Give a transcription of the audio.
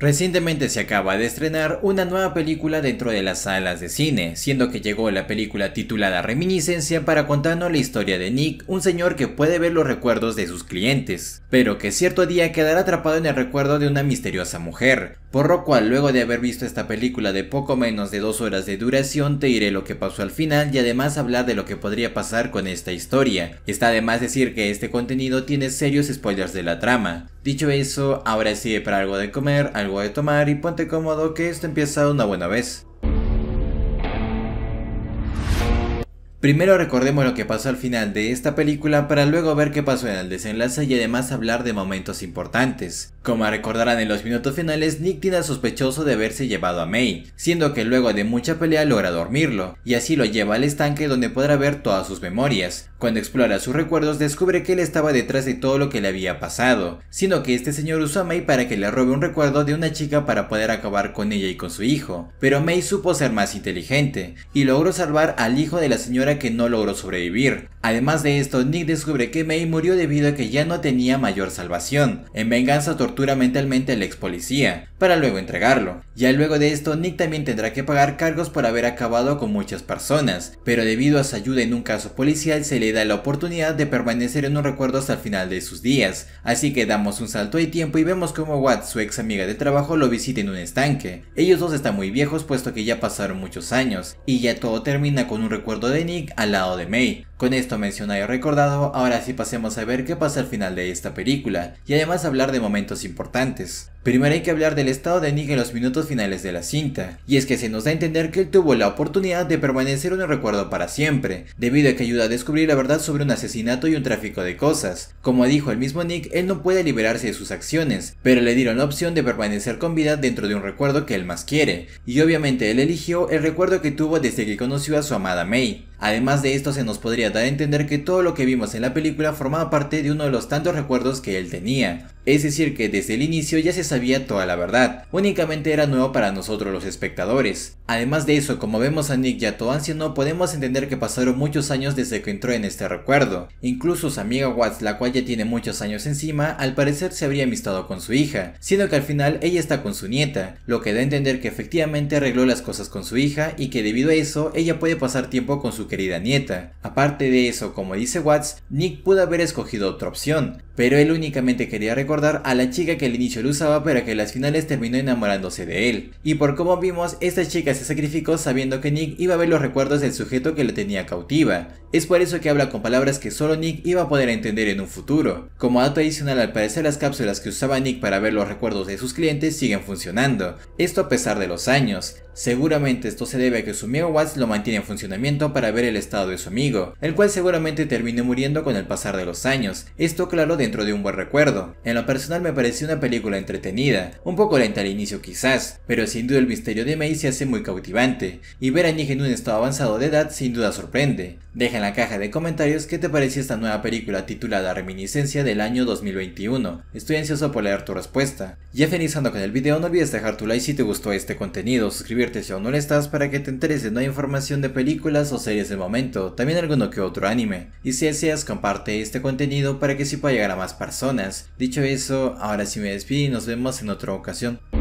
Recientemente se acaba de estrenar una nueva película dentro de las salas de cine, siendo que llegó la película titulada Reminiscencia para contarnos la historia de Nick, un señor que puede ver los recuerdos de sus clientes, pero que cierto día quedará atrapado en el recuerdo de una misteriosa mujer, por lo cual luego de haber visto esta película de poco menos de dos horas de duración te diré lo que pasó al final y además hablar de lo que podría pasar con esta historia. Está además decir que este contenido tiene serios spoilers de la trama. Dicho eso, ahora sí para algo de comer, algo de tomar y ponte cómodo que esto empieza una buena vez. Primero recordemos lo que pasó al final de esta película para luego ver qué pasó en el desenlace y además hablar de momentos importantes. Como recordarán en los minutos finales, Nick tiene sospechoso de haberse llevado a May, siendo que luego de mucha pelea logra dormirlo, y así lo lleva al estanque donde podrá ver todas sus memorias. Cuando explora sus recuerdos descubre que él estaba detrás de todo lo que le había pasado, siendo que este señor usó a May para que le robe un recuerdo de una chica para poder acabar con ella y con su hijo. Pero May supo ser más inteligente, y logró salvar al hijo de la señora que no logró sobrevivir. Además de esto, Nick descubre que May murió debido a que ya no tenía mayor salvación. En venganza tortura mentalmente al ex policía, para luego entregarlo. Ya luego de esto, Nick también tendrá que pagar cargos por haber acabado con muchas personas, pero debido a su ayuda en un caso policial se le da la oportunidad de permanecer en un recuerdo hasta el final de sus días. Así que damos un salto de tiempo y vemos como Watt, su ex amiga de trabajo, lo visita en un estanque. Ellos dos están muy viejos puesto que ya pasaron muchos años, y ya todo termina con un recuerdo de Nick al lado de May. Con esto mencionado y recordado, ahora sí pasemos a ver qué pasa al final de esta película, y además hablar de momentos importantes. Primero hay que hablar del estado de Nick en los minutos finales de la cinta, y es que se nos da a entender que él tuvo la oportunidad de permanecer en el recuerdo para siempre, debido a que ayuda a descubrir la verdad sobre un asesinato y un tráfico de cosas. Como dijo el mismo Nick, él no puede liberarse de sus acciones, pero le dieron la opción de permanecer con vida dentro de un recuerdo que él más quiere, y obviamente él eligió el recuerdo que tuvo desde que conoció a su amada May. Además de esto se nos podría dar a entender que todo lo que vimos en la película formaba parte de uno de los tantos recuerdos que él tenía. Es decir, que desde el inicio ya se sabía toda la verdad, únicamente era nuevo para nosotros los espectadores. Además de eso, como vemos a Nick ya todo anciano, podemos entender que pasaron muchos años desde que entró en este recuerdo. Incluso su amiga Watts, la cual ya tiene muchos años encima, al parecer se habría amistado con su hija, siendo que al final ella está con su nieta, lo que da a entender que efectivamente arregló las cosas con su hija y que debido a eso ella puede pasar tiempo con su querida nieta. Aparte de eso, como dice Watts, Nick pudo haber escogido otra opción, pero él únicamente quería recordar a la chica que al inicio lo usaba para que en las finales terminó enamorándose de él. Y por como vimos, esta chica se sacrificó sabiendo que Nick iba a ver los recuerdos del sujeto que la tenía cautiva. Es por eso que habla con palabras que solo Nick iba a poder entender en un futuro. Como dato adicional, al parecer las cápsulas que usaba Nick para ver los recuerdos de sus clientes siguen funcionando, esto a pesar de los años. Seguramente esto se debe a que su megawatts lo mantiene en funcionamiento para ver el estado de su amigo, el cual seguramente terminó muriendo con el pasar de los años, esto claro de de un buen recuerdo. En lo personal me pareció una película entretenida, un poco lenta al inicio quizás, pero sin duda el misterio de May se hace muy cautivante, y ver a Nick en un estado avanzado de edad sin duda sorprende. Deja en la caja de comentarios qué te parece esta nueva película titulada Reminiscencia del año 2021. Estoy ansioso por leer tu respuesta. Ya finalizando con el video, no olvides dejar tu like si te gustó este contenido, suscribirte si aún no lo estás para que te enteres de nueva información de películas o series del momento, también alguno que otro anime. Y si deseas, comparte este contenido para que si pueda llegar más personas. Dicho eso, ahora sí me despido y nos vemos en otra ocasión.